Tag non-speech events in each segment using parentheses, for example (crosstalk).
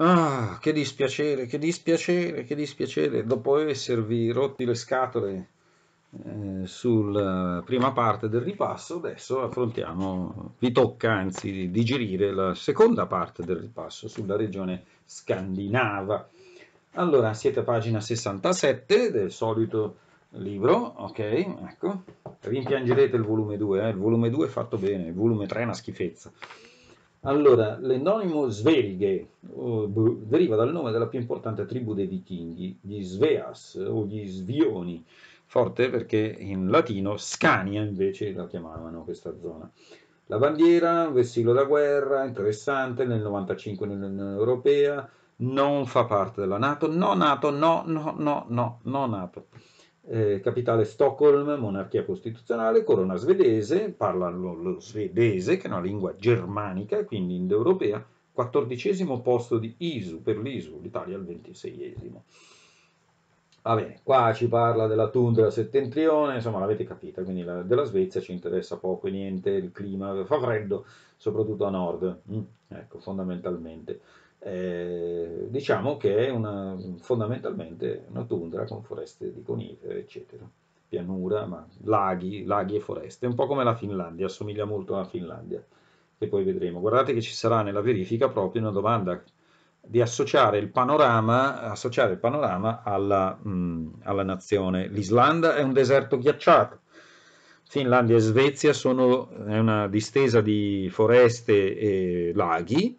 Ah, che dispiacere, che dispiacere, che dispiacere, dopo esservi rotti le scatole eh, sulla eh, prima parte del ripasso, adesso affrontiamo, vi tocca anzi digerire la seconda parte del ripasso sulla regione scandinava. Allora, siete a pagina 67 del solito libro, ok, ecco, rimpiangerete il volume 2, eh? il volume 2 è fatto bene, il volume 3 è una schifezza. Allora, l'endonimo Svelghe uh, deriva dal nome della più importante tribù dei vichinghi, gli Sveas o gli Svioni, forte perché in latino Scania invece la chiamavano questa zona. La bandiera, un vessillo da guerra, interessante, nel 95 nell'Unione Europea, non fa parte della Nato, no Nato, no, no, no, no, no Nato eh, capitale Stoccolma, monarchia costituzionale, corona svedese, parla lo, lo svedese, che è una lingua germanica, quindi indoeuropea, quattordicesimo posto di ISU per l'ISU, l'Italia al ventiseiesimo. Va bene, qua ci parla della tundra settentrione, insomma l'avete capita, quindi la, della Svezia ci interessa poco e niente, il clima fa freddo, soprattutto a nord, mm, ecco, fondamentalmente eh, diciamo che è una, fondamentalmente una tundra con foreste di conifere, eccetera, pianura, ma laghi, laghi e foreste, un po' come la Finlandia, assomiglia molto alla Finlandia, che poi vedremo. Guardate che ci sarà nella verifica proprio una domanda di associare il panorama, associare il panorama alla, mh, mm, alla nazione. L'Islanda è un deserto ghiacciato, Finlandia e Svezia sono una distesa di foreste e laghi,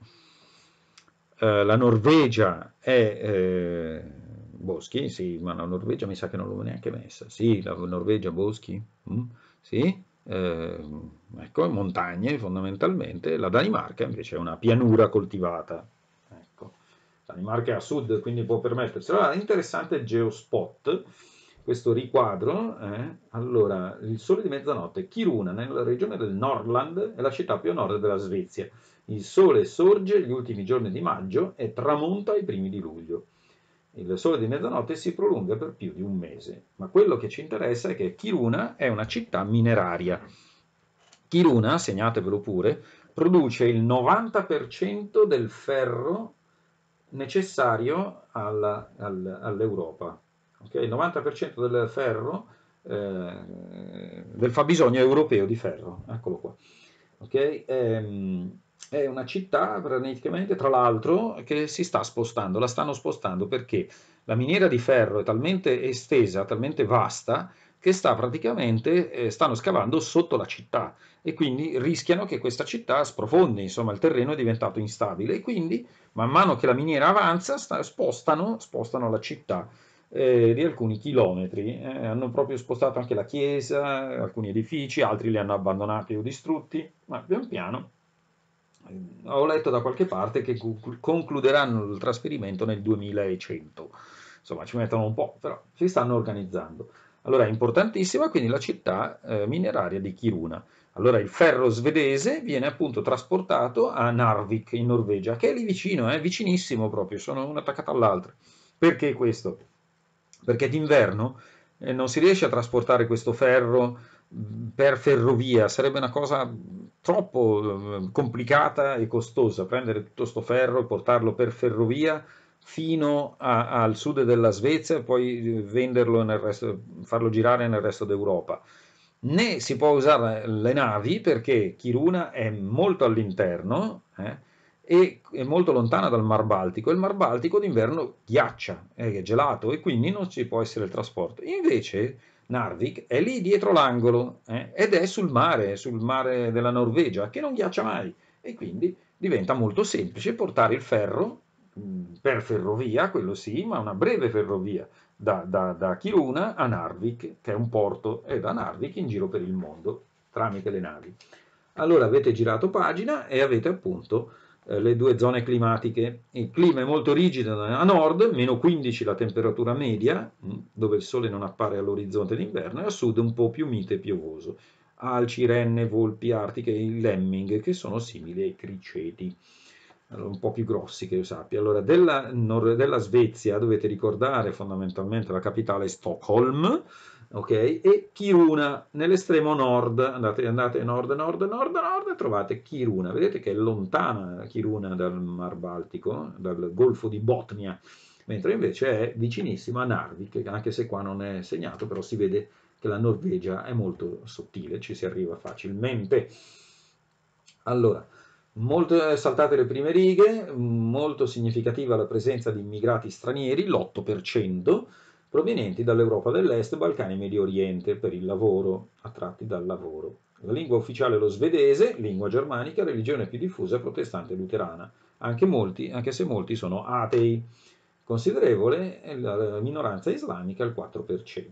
eh, la Norvegia è... Eh, Boschi, sì, ma la Norvegia mi sa che non l'ho neanche messa. Sì, la Norvegia, Boschi, mm, sì, eh, ecco, montagne fondamentalmente. La Danimarca invece è una pianura coltivata. Ecco. La Danimarca è a sud, quindi può permettersi, Allora, ah, interessante il Geospot, questo riquadro. Eh. Allora, il sole di mezzanotte, Kiruna, nella regione del Norland, è la città più a nord della Svezia. Il sole sorge gli ultimi giorni di maggio e tramonta i primi di luglio. Il sole di mezzanotte si prolunga per più di un mese, ma quello che ci interessa è che Kiruna è una città mineraria. Kiruna, segnatevelo pure, produce il 90% del ferro necessario all'Europa. All, all okay? Il 90% del ferro, eh, del fabbisogno europeo di ferro, eccolo qua. Ok? Ehm, è una città praticamente, tra l'altro, che si sta spostando, la stanno spostando perché la miniera di ferro è talmente estesa, talmente vasta, che sta praticamente, eh, stanno scavando sotto la città e quindi rischiano che questa città sprofondi, insomma il terreno è diventato instabile e quindi man mano che la miniera avanza sta, spostano, spostano la città eh, di alcuni chilometri, eh, hanno proprio spostato anche la chiesa, alcuni edifici, altri li hanno abbandonati o distrutti, ma pian piano ho letto da qualche parte che concluderanno il trasferimento nel 2100. Insomma, ci mettono un po', però si stanno organizzando. Allora è importantissima quindi la città eh, mineraria di Kiruna. Allora il ferro svedese viene appunto trasportato a Narvik in Norvegia, che è lì vicino, è eh, vicinissimo proprio, sono una attaccata all'altra. Perché questo? Perché d'inverno eh, non si riesce a trasportare questo ferro per ferrovia, sarebbe una cosa troppo eh, complicata e costosa prendere tutto questo ferro e portarlo per ferrovia fino a, al sud della Svezia e poi eh, venderlo nel resto, farlo girare nel resto d'Europa. Né si può usare le navi perché Kiruna è molto all'interno eh, e è molto lontana dal Mar Baltico. e Il Mar Baltico d'inverno ghiaccia, è gelato e quindi non ci può essere il trasporto. Invece Narvik è lì dietro l'angolo eh, ed è sul mare, sul mare della Norvegia, che non ghiaccia mai e quindi diventa molto semplice portare il ferro mh, mm, per ferrovia, quello sì, ma una breve ferrovia da, da, da, Kiruna a Narvik, che è un porto, e da Narvik in giro per il mondo tramite le navi. Allora avete girato pagina e avete appunto eh, le due zone climatiche. Il clima è molto rigido a nord, meno 15 la temperatura media, mm, dove il sole non appare all'orizzonte d'inverno, e a sud un po' più mite e piovoso. Alci, renne, volpi artiche e lemming, che sono simili ai criceti un po' più grossi che io sappia. Allora, della, della Svezia dovete ricordare fondamentalmente la capitale Stockholm, Okay? E Kiruna nell'estremo nord, andate, andate nord, nord, nord, nord, e trovate Kiruna. Vedete che è lontana Kiruna dal Mar Baltico, dal Golfo di Botnia, mentre invece è vicinissima a Narvik, anche se qua non è segnato, però si vede che la Norvegia è molto sottile, ci si arriva facilmente. Allora, molto, saltate le prime righe, molto significativa la presenza di immigrati stranieri, l'8%, provenienti dall'Europa dell'Est, Balcani e Medio Oriente per il lavoro, attratti dal lavoro. La lingua ufficiale è lo svedese, lingua germanica, religione più diffusa è protestante luterana, anche, molti, anche se molti sono atei. Considerevole è la minoranza islamica al 4%.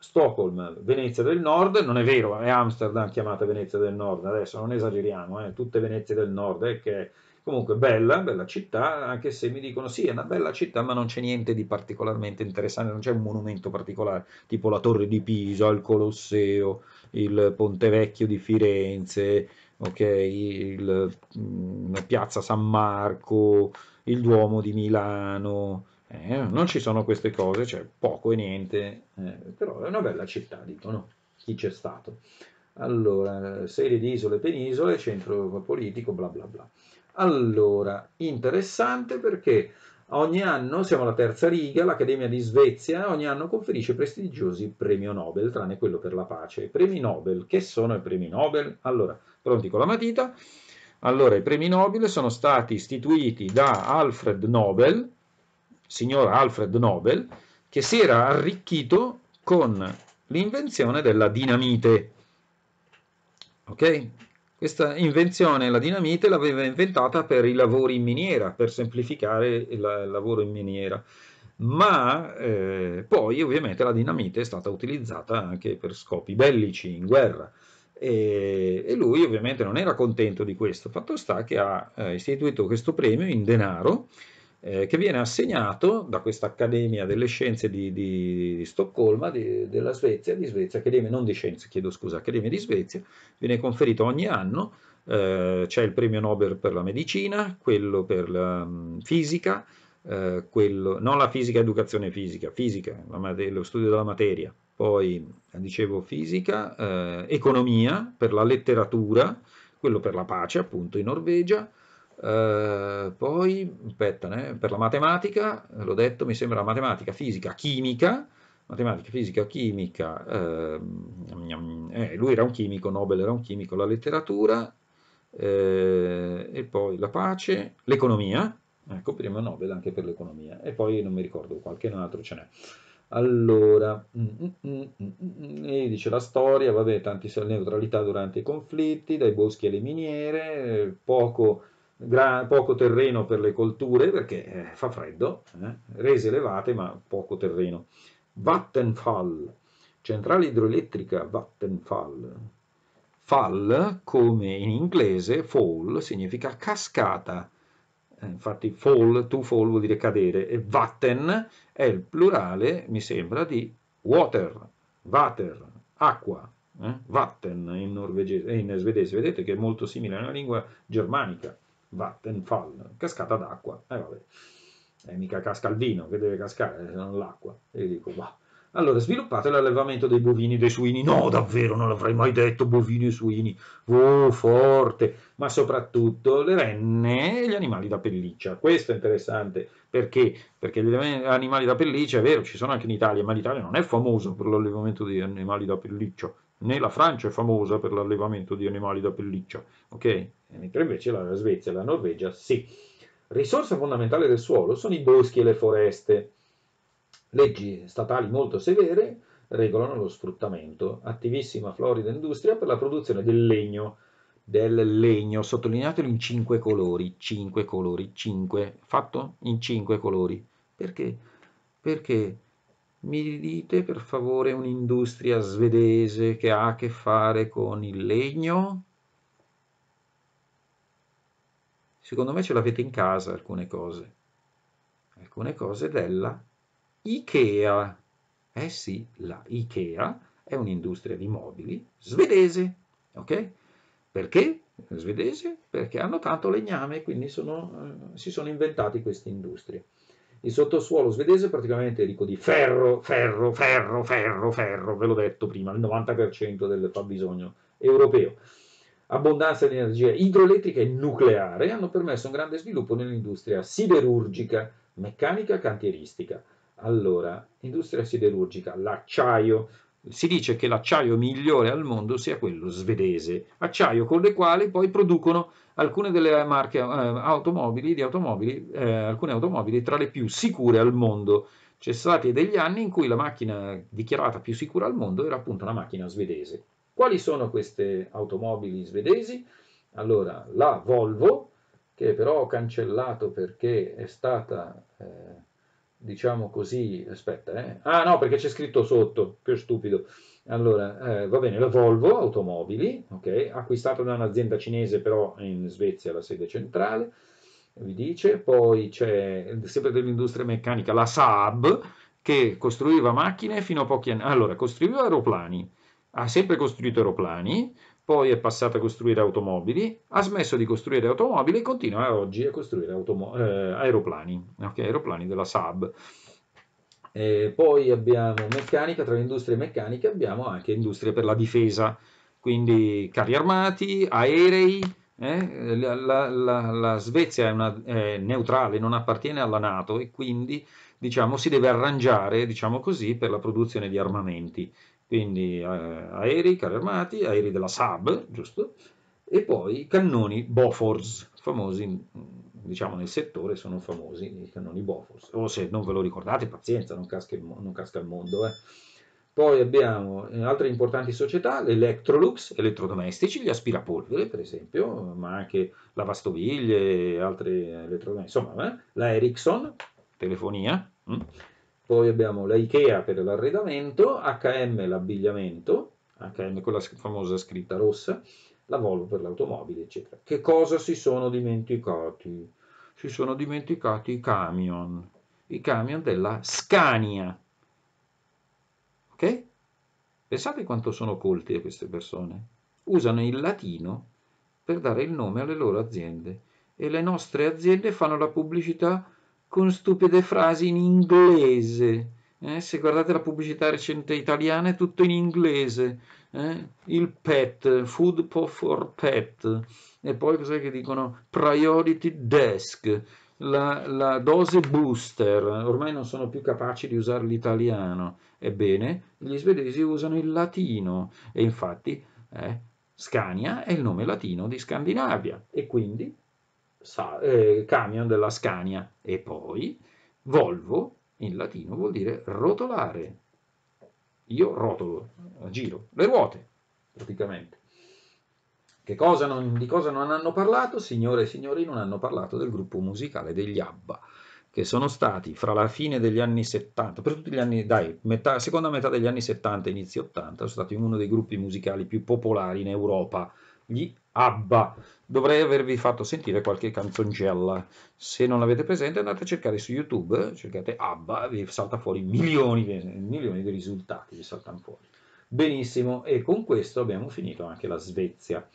Stockholm, Venezia del Nord, non è vero, è Amsterdam chiamata Venezia del Nord, adesso non esageriamo, eh, tutte Venezie del Nord, eh, che Comunque bella, bella città, anche se mi dicono sì, è una bella città, ma non c'è niente di particolarmente interessante, non c'è un monumento particolare, tipo la Torre di Pisa, il Colosseo, il Ponte Vecchio di Firenze, okay, il, mh, mm, Piazza San Marco, il Duomo di Milano, eh, non ci sono queste cose, c'è cioè poco e niente, eh, però è una bella città, dicono chi c'è stato. Allora, serie di isole e penisole, centro politico, bla bla bla. Allora, interessante perché ogni anno, siamo alla terza riga, l'Accademia di Svezia ogni anno conferisce prestigiosi premio Nobel, tranne quello per la pace. I premi Nobel, che sono i premi Nobel? Allora, pronti con la matita? Allora, i premi Nobel sono stati istituiti da Alfred Nobel, signor Alfred Nobel, che si era arricchito con l'invenzione della dinamite. Ok? Questa invenzione, la dinamite, l'aveva inventata per i lavori in miniera, per semplificare il, lavoro in miniera. Ma eh, poi ovviamente la dinamite è stata utilizzata anche per scopi bellici, in guerra. E, e lui ovviamente non era contento di questo. Fatto sta che ha eh, istituito questo premio in denaro eh, che viene assegnato da questa Accademia delle Scienze di, di, di Stoccolma, di, della Svezia, di Svezia, Accademia non di Scienze, chiedo scusa, Accademia di Svezia, viene conferito ogni anno, eh, c'è il premio Nobel per la medicina, quello per la mh, mm, fisica, eh, quello, non la fisica, educazione fisica, fisica, materia, lo studio della materia, poi dicevo fisica, eh, economia per la letteratura, quello per la pace appunto in Norvegia, eh, poi, aspetta, né? Eh, per la matematica, l'ho detto, mi sembra matematica, fisica, chimica, matematica, fisica, chimica, ehm, eh, lui era un chimico, Nobel era un chimico, la letteratura, eh, e poi la pace, l'economia, ecco, prima Nobel anche per l'economia, e poi non mi ricordo, qualche altro ce n'è. Allora, mm, mm, mm, mm e dice la storia, vabbè, tanti neutralità durante i conflitti, dai boschi alle miniere, eh, poco poco terreno per le colture perché eh, fa freddo, eh? rese elevate ma poco terreno. Vattenfall, centrale idroelettrica Vattenfall. Fall, come in inglese, fall, significa cascata. Eh, infatti fall, to fall vuol dire cadere e Vatten è il plurale, mi sembra, di water, water, acqua. Eh? Vatten in, in svedese, vedete che è molto simile alla lingua germanica. Vattenfall, cascata d'acqua. E eh, vabbè, eh, mica casca il vino che deve cascare, se non l'acqua. E dico, va. Allora, sviluppate l'allevamento dei bovini e dei suini. No, davvero, non l'avrei mai detto, bovini e suini. Oh, forte! Ma soprattutto le renne e gli animali da pelliccia. Questo è interessante, perché? Perché gli animali da pelliccia, è vero, ci sono anche in Italia, ma l'Italia non è famosa per l'allevamento di animali da pelliccia né la Francia è famosa per l'allevamento di animali da pelliccia, ok? Mentre invece la Svezia e la Norvegia sì. Risorsa fondamentale del suolo sono i boschi e le foreste. Leggi statali molto severe regolano lo sfruttamento. Attivissima florida industria per la produzione del legno. Del legno, sottolineatelo in cinque colori, cinque colori, cinque, fatto in cinque colori. Perché? Perché mi dite per favore un'industria svedese che ha a che fare con il legno? Secondo me ce l'avete in casa alcune cose. Alcune cose della Ikea. Eh sì, la Ikea è un'industria di mobili svedese, ok? Perché? Svedese? Perché hanno tanto legname, quindi sono, eh, si sono inventati queste industrie. Il sottosuolo svedese è praticamente ricco di ferro, ferro, ferro, ferro, ferro, ve l'ho detto prima, il 90% del fabbisogno europeo. Abbondanza di energia idroelettrica e nucleare hanno permesso un grande sviluppo nell'industria siderurgica, meccanica cantieristica. Allora, industria siderurgica, l'acciaio. Si dice che l'acciaio migliore al mondo sia quello svedese, acciaio con le quali poi producono alcune delle marche eh, automobili, di automobili, eh, alcune automobili tra le più sicure al mondo. C'è stati degli anni in cui la macchina dichiarata più sicura al mondo era appunto una macchina svedese. Quali sono queste automobili svedesi? Allora, la Volvo, che però ho cancellato perché è stata, eh, diciamo così, aspetta, eh. ah no, perché c'è scritto sotto, più stupido, allora, eh, va bene, la Volvo Automobili, okay, acquistata da un'azienda cinese però in Svezia la sede centrale, vi dice, poi c'è sempre dell'industria meccanica la Saab che costruiva macchine fino a pochi anni, allora costruiva aeroplani, ha sempre costruito aeroplani, poi è passata a costruire automobili, ha smesso di costruire automobili e continua oggi a costruire eh, aeroplani, okay, aeroplani della Saab. Eh, poi abbiamo meccanica, tra le industrie meccaniche abbiamo anche industrie per la difesa, quindi carri armati, aerei. Eh? La, la, la, la, Svezia è, una, è, neutrale, non appartiene alla Nato e quindi diciamo, si deve arrangiare diciamo così, per la produzione di armamenti. Quindi eh, aerei, carri armati, aerei della Saab, giusto? E poi cannoni Bofors, famosi diciamo, nel settore sono famosi i cannoni Bofors. O se non ve lo ricordate, pazienza, non casca il, non casca il mondo. Eh. Poi abbiamo eh, altre importanti società, l'Electrolux, elettrodomestici, gli aspirapolvere per esempio, ma anche lavastoviglie e altri elettrodomestici, insomma eh? la Ericsson, telefonia, mm. poi abbiamo la Ikea per l'arredamento, HM l'abbigliamento, HM con la famosa scritta rossa, la Volvo per l'automobile, eccetera. Che cosa si sono dimenticati? Si sono dimenticati i camion, i camion della Scania. Ok? Pensate quanto sono colti queste persone. Usano il latino per dare il nome alle loro aziende e le nostre aziende fanno la pubblicità con stupide frasi in inglese. Eh, se guardate la pubblicità recente italiana è tutto in inglese eh? il PET, Food for PET, e poi cos'è che dicono? Priority Desk, la, la, dose booster, ormai non sono più capaci di usare l'italiano. Ebbene, gli svedesi usano il latino e infatti eh, Scania è il nome latino di Scandinavia e quindi sa, eh, camion della Scania. E poi Volvo in latino vuol dire rotolare io rotolo, giro, le ruote praticamente. Cosa non, di cosa non hanno parlato? Signore e signori, non hanno parlato del gruppo musicale degli ABBA, che sono stati fra la fine degli anni 70, per tutti gli anni, dai, metà, seconda metà degli anni 70, inizio 80, sono stati uno dei gruppi musicali più popolari in Europa, gli ABBA. Dovrei avervi fatto sentire qualche canzoncella. Se non l'avete presente andate a cercare su YouTube, cercate ABBA, vi salta fuori milioni, milioni di risultati, vi saltano fuori. Benissimo, e con questo abbiamo finito anche la Svezia.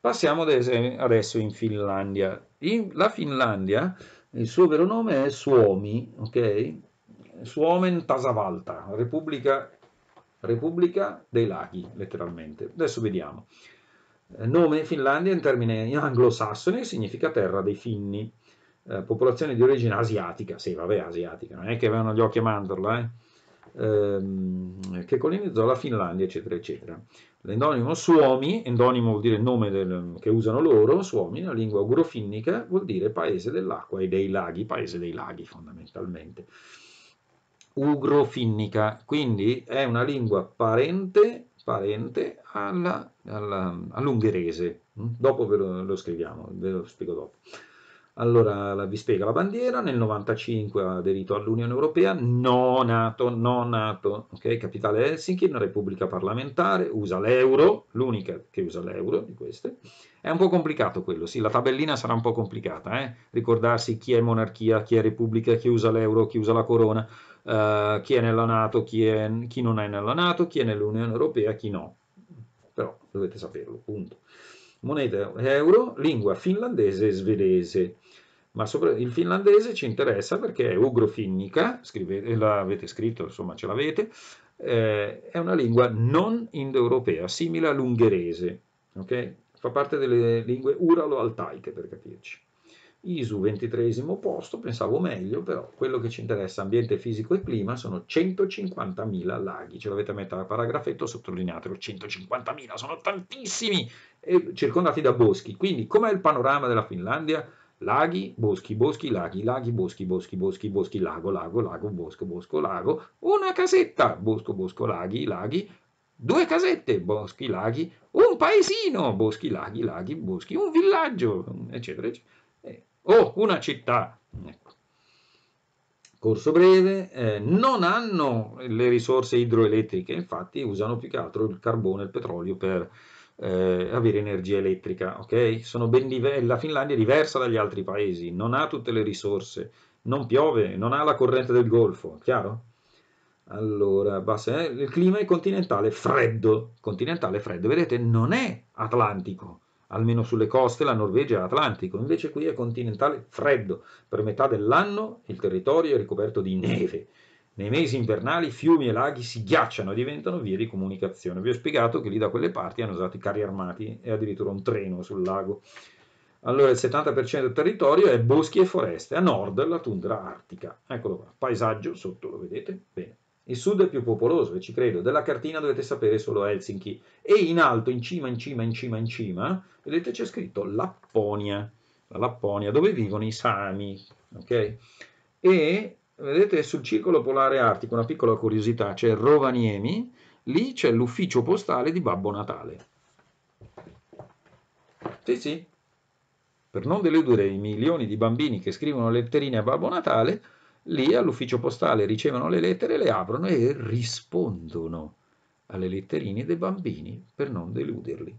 Passiamo adesso in Finlandia. In, la Finlandia, il suo vero nome è Suomi, ok? Suomen Tasavalta, Repubblica, Repubblica dei Laghi, letteralmente. Adesso vediamo. Eh, nome Finlandia in termini anglosassoni significa terra dei finni, eh, popolazione di origine asiatica, sì vabbè asiatica, non è che avevano gli occhi a mandorla, eh? ehm, che colonizzò la Finlandia eccetera eccetera. L'endonimo Suomi, endonimo vuol dire il nome del, che usano loro, Suomi nella lingua ugrofinnica vuol dire paese dell'acqua e dei laghi, paese dei laghi fondamentalmente. Ugrofinnica, quindi è una lingua parente parente alla, alla, all'ungherese. Mm? Dopo ve lo, lo scriviamo, ve lo spiego dopo. Allora vi spiego la bandiera, nel 95 ha aderito all'Unione Europea, no NATO, no NATO, ok? Capitale Helsinki, una repubblica parlamentare, usa l'euro, l'unica che usa l'euro di queste. È un po' complicato quello, sì, la tabellina sarà un po' complicata, eh? Ricordarsi chi è monarchia, chi è repubblica, chi usa l'euro, chi usa la corona, uh, chi è nella NATO, chi, è, chi non è nella NATO, chi è nell'Unione Europea, chi no. Però dovete saperlo, punto moneta euro, lingua finlandese e svedese. Ma il finlandese ci interessa perché è ugrofinnica, scrivete, l'avete scritto, insomma ce l'avete, eh, è una lingua non indoeuropea, simile all'ungherese, okay? fa parte delle lingue uralo-altaiche per capirci. ISU 23 posto, pensavo meglio, però quello che ci interessa, ambiente fisico e clima, sono 150.000 laghi. Ce l'avete a metà paragrafetto, sottolineatelo, 150.000, sono tantissimi! e circondati da boschi. Quindi com'è il panorama della Finlandia? Laghi, boschi, boschi, laghi, laghi, boschi, boschi, boschi, boschi, lago, lago, lago, bosco, bosco, lago, una casetta, bosco, bosco, laghi, laghi, due casette, boschi, laghi, un paesino, boschi, laghi, laghi, boschi, un villaggio, eccetera, eccetera. Eh, o una città. Ecco. Corso breve, eh, non hanno le risorse idroelettriche, infatti usano più che altro il carbone il petrolio per eh, avere energia elettrica, ok? la Finlandia è diversa dagli altri paesi, non ha tutte le risorse, non piove, non ha la corrente del Golfo, chiaro? Allora, basta, eh? il clima è continentale freddo, continentale freddo, vedete, non è atlantico, almeno sulle coste la Norvegia è atlantico, invece qui è continentale freddo, per metà dell'anno il territorio è ricoperto di neve, nei mesi invernali fiumi e laghi si ghiacciano e diventano vie di comunicazione. Vi ho spiegato che lì da quelle parti hanno usato i carri armati e addirittura un treno sul lago. Allora il 70% del territorio è boschi e foreste, a nord la tundra artica. Eccolo qua, paesaggio sotto, lo vedete? Bene. Il sud è più popoloso, e ci credo. Della cartina dovete sapere solo Helsinki. E in alto, in cima, in cima, in cima, in cima, vedete c'è scritto Lapponia. La Lapponia, dove vivono i Sami, ok? E vedete sul circolo polare artico, una piccola curiosità, c'è Rovaniemi, lì c'è l'ufficio postale di Babbo Natale. Sì, sì, per non deludere i milioni di bambini che scrivono letterine a Babbo Natale, lì all'ufficio postale ricevono le lettere, le aprono e rispondono alle letterine dei bambini per non deluderli.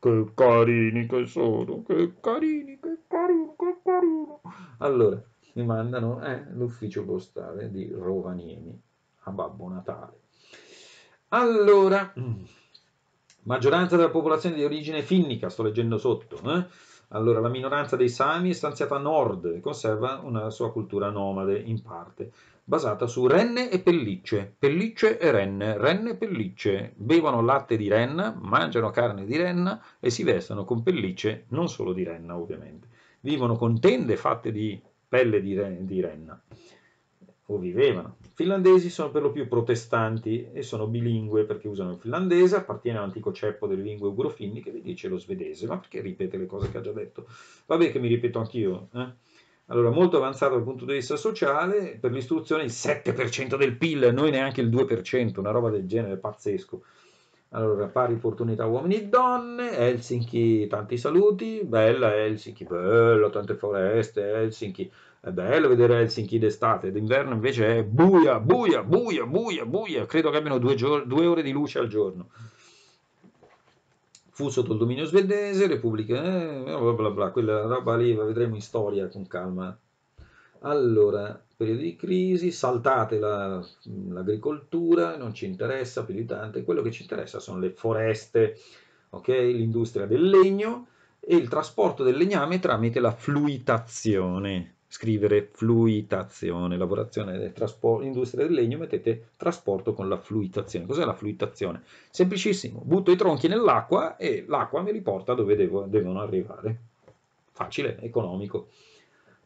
Che carini che sono, che carini, che carini, che carini. Allora, mi mandano eh, l'ufficio postale di Rovaniemi a Babbo Natale. Allora, (clears throat) maggioranza della popolazione di origine finnica, sto leggendo sotto, eh? Allora, la minoranza dei Sami è stanziata a nord, e conserva una sua cultura nomade in parte, basata su renne e pellicce, pellicce e renne, renne e pellicce, bevono latte di renna, mangiano carne di renna e si vestono con pellicce non solo di renna ovviamente. Vivono con tende fatte di pelle di, di renna, o vivevano. I finlandesi sono per lo più protestanti e sono bilingue perché usano il finlandese, appartiene all'antico ceppo delle lingue che vi dice lo svedese, ma perché ripete le cose che ha già detto? Vabbè che mi ripeto anch'io, eh? Allora, molto avanzato dal punto di vista sociale, per l'istruzione il 7% del PIL, noi neanche il 2%, una roba del genere, pazzesco. Allora, pari opportunità uomini e donne, Helsinki, tanti saluti, bella Helsinki, bello, tante foreste, Helsinki, è bello vedere Helsinki d'estate, d'inverno invece è buia, buia, buia, buia, buia, credo che abbiano due, due ore di luce al giorno. Fu sotto il dominio svedese, Repubblica, eh, bla bla bla, quella roba lì la vedremo in storia con calma. Eh. Allora, periodo di crisi, saltate l'agricoltura, non ci interessa più di tanto, quello che ci interessa sono le foreste, okay? l'industria del legno e il trasporto del legname tramite la fluitazione. Scrivere fluitazione, lavorazione dell'industria del legno, mettete trasporto con la fluitazione. Cos'è la fluitazione? Semplicissimo, butto i tronchi nell'acqua e l'acqua mi riporta dove devo, devono arrivare. Facile, economico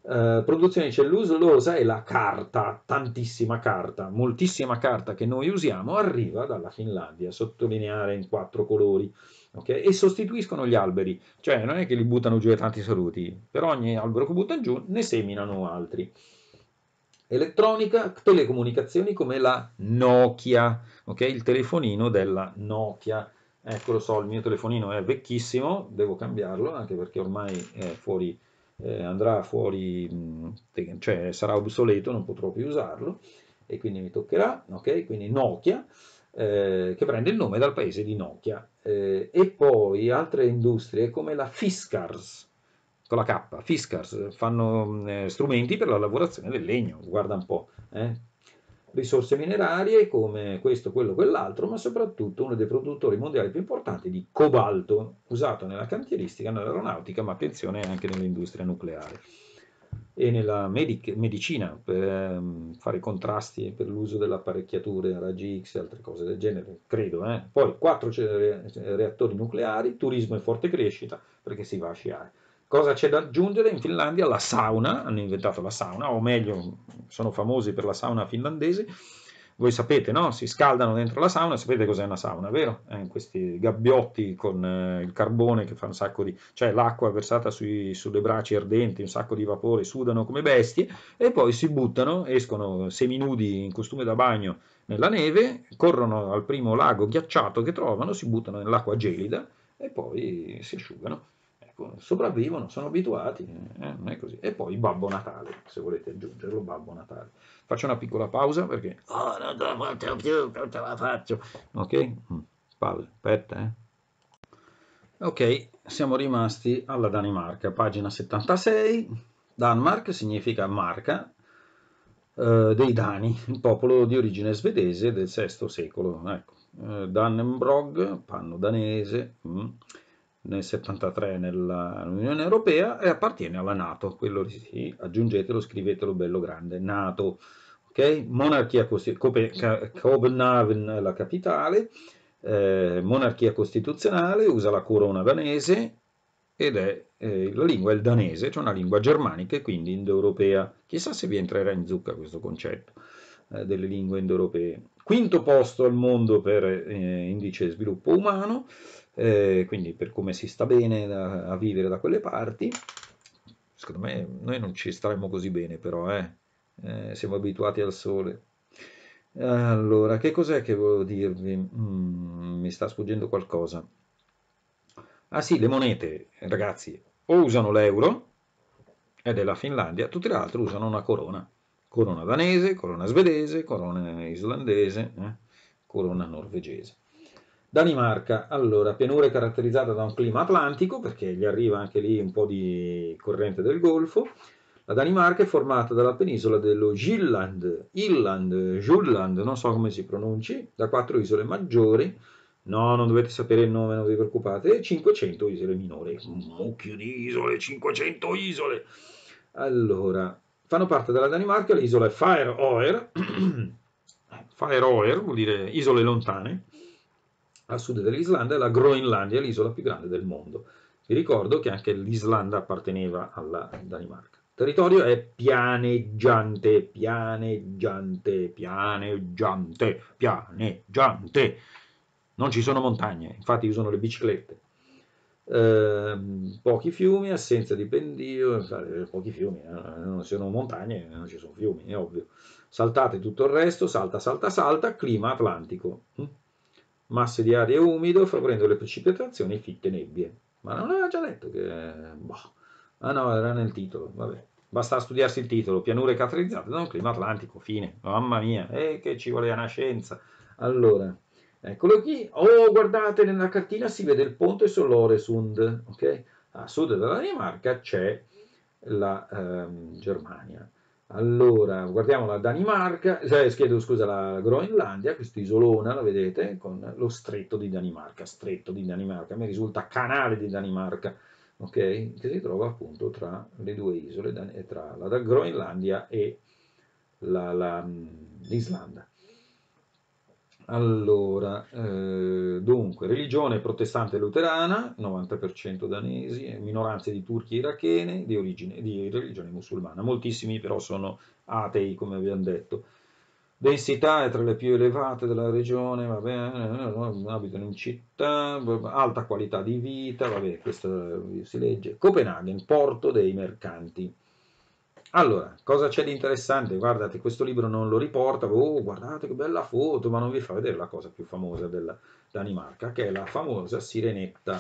eh, produzione cellulosa e la carta, tantissima carta, moltissima carta che noi usiamo, arriva dalla Finlandia, sottolineare in quattro colori, okay? e sostituiscono gli alberi, cioè non è che li buttano giù e tanti saluti, per ogni albero che buttano giù ne seminano altri. Elettronica, telecomunicazioni come la Nokia, okay? il telefonino della Nokia, Ecco, lo so, il mio telefonino è vecchissimo, devo cambiarlo anche perché ormai è fuori eh, andrà fuori, cioè sarà obsoleto, non potrò più usarlo e quindi mi toccherà, ok? Quindi Nokia, eh, che prende il nome dal paese di Nokia. Eh, e poi altre industrie come la Fiskars, con la K, Fiskars, fanno strumenti per la lavorazione del legno, guarda un po', eh? risorse minerarie come questo, quello, quell'altro, ma soprattutto uno dei produttori mondiali più importanti di cobalto, usato nella cantieristica, nell'aeronautica, ma attenzione anche nell'industria nucleare e nella medic- medicina per ehm, fare contrasti per l'uso delle apparecchiature raggi X e altre cose del genere, credo. Eh? Poi quattro re- reattori nucleari, turismo in forte crescita perché si va a sciare. Cosa c'è da aggiungere? In Finlandia la sauna, hanno inventato la sauna, o meglio, sono famosi per la sauna finlandese. Voi sapete, no? Si scaldano dentro la sauna, sapete cos'è una sauna, vero? Eh, questi gabbiotti con eh, il carbone che fa un sacco di... cioè l'acqua versata sui, sulle braccia ardenti, un sacco di vapore, sudano come bestie e poi si buttano, escono seminudi in costume da bagno nella neve, corrono al primo lago ghiacciato che trovano, si buttano nell'acqua gelida e poi si asciugano. Ecco, sopravvivono, sono abituati, eh, non è così. E poi Babbo Natale, se volete aggiungerlo, Babbo Natale. Faccio una piccola pausa perché... Oh, non te la faccio più, non te la faccio. Ok? Mm, pausa, aspetta, eh. Ok, siamo rimasti alla Danimarca, pagina 76. Danmark significa marca eh, dei Dani, un popolo di origine svedese del VI secolo. Ecco. Eh, Dannenbrog, panno danese. Mh mm nel 73 nell'Unione Europea e appartiene alla Nato, quello sì, aggiungetelo, scrivetelo bello grande, Nato, ok? Monarchia costituzionale, Copenhagen è la capitale, eh, monarchia costituzionale, usa la corona danese ed è eh, la lingua è il danese, cioè una lingua germanica e quindi indoeuropea. Chissà se vi entrerà in zucca questo concetto eh, delle lingue indoeuropee. Quinto posto al mondo per eh, indice sviluppo umano, eh, quindi per come si sta bene da, a vivere da quelle parti. Secondo me noi non ci staremmo così bene però, eh? Eh, siamo abituati al sole. Allora, che cos'è che volevo dirvi? Mm, mi sta sfuggendo qualcosa. Ah sì, le monete, ragazzi, o usano l'euro, è della Finlandia, tutte le altre usano una corona. Corona danese, corona svedese, corona islandese, eh? corona norvegese. Danimarca, allora, pianura caratterizzata da un clima atlantico, perché gli arriva anche lì un po' di corrente del Golfo. La Danimarca è formata dalla penisola dello Gilland, Illand, Jutland, non so come si pronunci, da quattro isole maggiori, no, non dovete sapere il nome, non vi preoccupate, e 500 isole minori. Un mucchio di isole, 500 isole! Allora, fanno parte della Danimarca le isole Fire Oer, (clears throat) Fire Oer vuol dire isole lontane, a sud dell'Islanda è la Groenlandia, l'isola più grande del mondo. Vi ricordo che anche l'Islanda apparteneva alla Danimarca. Il territorio è pianeggiante, pianeggiante, pianeggiante, pianeggiante. Non ci sono montagne, infatti usano le biciclette. Eh, pochi fiumi, assenza di pendio, eh, pochi fiumi, eh, non ci sono montagne, non ci sono fiumi, è ovvio. Saltate tutto il resto, salta, salta, salta, clima atlantico. Hm? masse di aria umido, favorendo le precipitazioni e fitte nebbie. Ma non aveva già detto che... Boh. Ah no, era nel titolo, vabbè. Basta studiarsi il titolo, pianure caratterizzate da un clima atlantico, fine. Mamma mia, eh, che ci voleva una scienza. Allora, eccolo qui. Oh, guardate, nella cartina si vede il ponte sull'Oresund, ok? A sud della Danimarca c'è la ehm, Germania. Allora, guardiamo la Danimarca, eh, scusa, la Groenlandia, questa isolona, la vedete, con lo stretto di Danimarca, stretto di Danimarca, mi risulta canale di Danimarca, ok? Che si trova appunto tra le due isole, tra la Groenlandia e l'Islanda. Allora, eh, dunque, religione protestante luterana, 90% danesi, eh, minoranze di turchi e irachene di, origine, di religione musulmana. Moltissimi però sono atei, come abbiamo detto. Densità è tra le più elevate della regione, va bene, abitano in città, alta qualità di vita, va bene, questo si legge. Copenaghen, porto dei mercanti. Allora, cosa c'è di interessante? Guardate, questo libro non lo riporta, oh, guardate che bella foto, ma non vi fa vedere la cosa più famosa della Danimarca, che è la famosa sirenetta.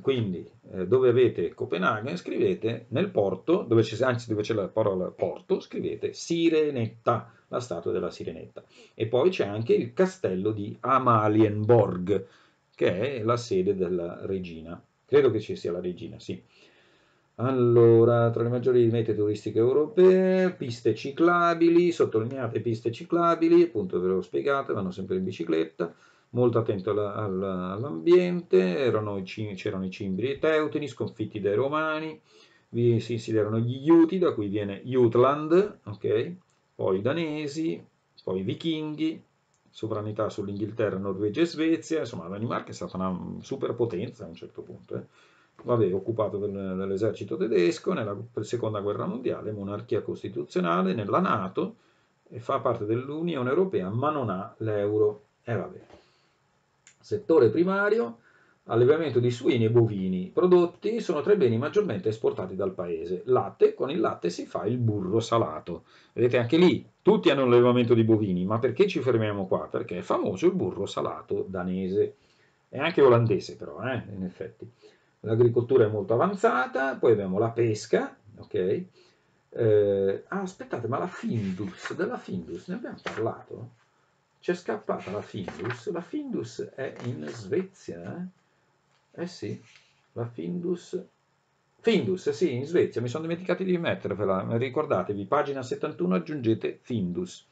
Quindi, eh, dove avete Copenaghen, scrivete nel porto, dove c'è, anzi dove c'è la parola porto, scrivete sirenetta, la statua della sirenetta. E poi c'è anche il castello di Amalienborg, che è la sede della regina. Credo che ci sia la regina, sì. Allora, tra le maggiori mete turistiche europee, piste ciclabili, sottolineate piste ciclabili, appunto ve l'ho spiegato, vanno sempre in bicicletta, molto attento all'ambiente, c'erano i cimbri e teutini sconfitti dai romani, vi si insiderano gli Iuti, da cui viene Jutland, ok? poi i danesi, poi i vichinghi, sovranità sull'Inghilterra, Norvegia e Svezia, insomma la Danimarca è stata una superpotenza a un certo punto. Eh? vabbè, occupato dall'esercito tedesco, nella seconda guerra mondiale, monarchia costituzionale, nella Nato, e fa parte dell'Unione Europea, ma non ha l'euro. E eh, vabbè. Settore primario, allevamento di suini e bovini. Prodotti sono tra i beni maggiormente esportati dal paese. Latte, con il latte si fa il burro salato. Vedete anche lì, tutti hanno allevamento di bovini, ma perché ci fermiamo qua? Perché è famoso il burro salato danese. E anche olandese però, eh, in effetti l'agricoltura è molto avanzata, poi abbiamo la pesca, ok? Eh, ah, aspettate, ma la Findus, della Findus ne abbiamo parlato? C'è scappata la Findus, la Findus è in Svezia, eh? Eh sì, la Findus... Findus, sì, in Svezia, mi sono dimenticato di mettervela, ricordatevi, pagina 71 aggiungete Findus.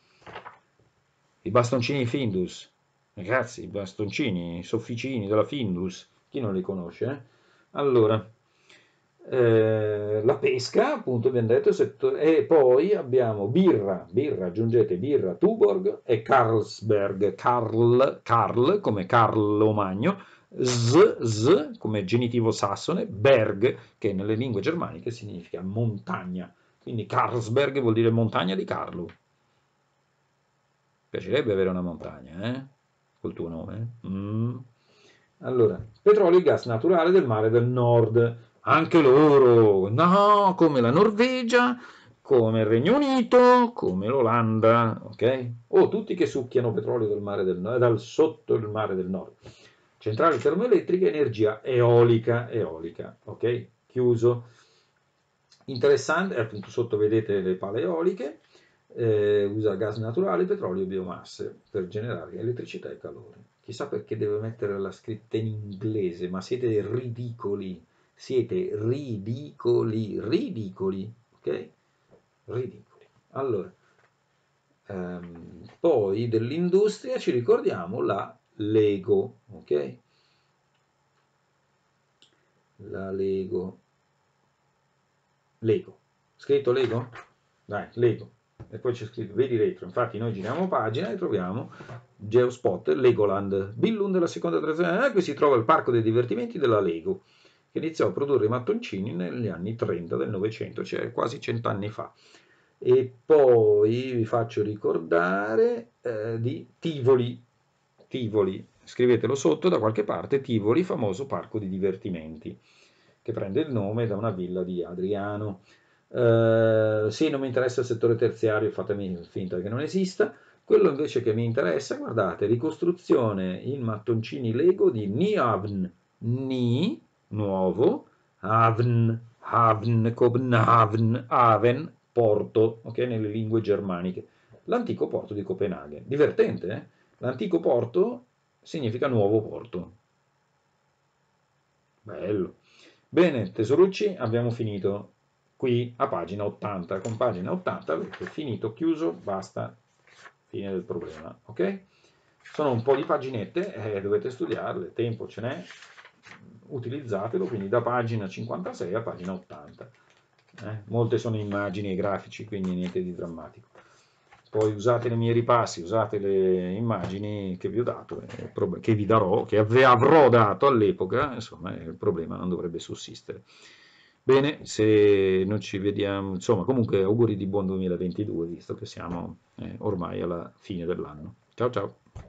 I bastoncini Findus, ragazzi, i bastoncini, i sofficini della Findus, chi non li conosce, eh? Allora, eh, la pesca, appunto, abbiamo detto, e poi abbiamo birra, birra, aggiungete birra Tuborg e Carlsberg, Carl, Carl come Carlo Magno, z, z come genitivo sassone, berg che nelle lingue germaniche significa montagna, quindi Carlsberg vuol dire montagna di Carlo. Piacerebbe avere una montagna, eh? Col tuo nome? Mm. Allora, petrolio e gas naturale del mare del nord. Anche loro, no, come la Norvegia, come il Regno Unito, come l'Olanda, ok? O oh, tutti che succhiano petrolio del mare del nord, eh, dal sotto il mare del nord. Centrali termoelettriche, energia eolica, eolica, ok? Chiuso. Interessante, eh, appunto sotto vedete le pale eoliche, eh, usa gas naturale, petrolio e biomasse per generare elettricità e calore. Chissà perché deve mettere la scritta in inglese, ma siete ridicoli, siete ridicoli, ridicoli, ok? Ridicoli. Allora, ehm, poi dell'industria ci ricordiamo la Lego, ok? La Lego. Lego. Scritto Lego? Dai, Lego e poi c'è scritto vedi retro, infatti noi giriamo pagina e troviamo Geospot, Legoland, Billund della seconda tradizione, eh, qui si trova il parco dei divertimenti della Lego, che iniziò a produrre i mattoncini negli anni 30 del Novecento, cioè quasi cent'anni fa. E poi vi faccio ricordare eh, di Tivoli, Tivoli, scrivetelo sotto da qualche parte, Tivoli, famoso parco di divertimenti, che prende il nome da una villa di Adriano eh, sì, non mi interessa il settore terziario, fatemi finta che non esista, quello invece che mi interessa, guardate, ricostruzione in mattoncini Lego di Niavn, Ni, nuovo, Avn, Havn, Copenhagen, Aven, porto, ok, nelle lingue germaniche. L'antico porto di Copenaghen. Divertente, eh? L'antico porto significa nuovo porto. Bello. Bene, tesorucci, abbiamo finito qui a pagina 80. Con pagina 80 avete finito, chiuso, basta, fine del problema. Ok? Sono un po' di paginette, eh, dovete studiarle, tempo ce n'è, utilizzatelo, quindi da pagina 56 a pagina 80. Eh? Molte sono immagini e grafici, quindi niente di drammatico. Poi usate i miei ripassi, usate le immagini che vi ho dato, eh, che vi darò, che avrò dato all'epoca, insomma eh, il problema non dovrebbe sussistere. Bene, se non ci vediamo, insomma, comunque auguri di buon 2022, visto che siamo eh, ormai alla fine dell'anno. Ciao ciao!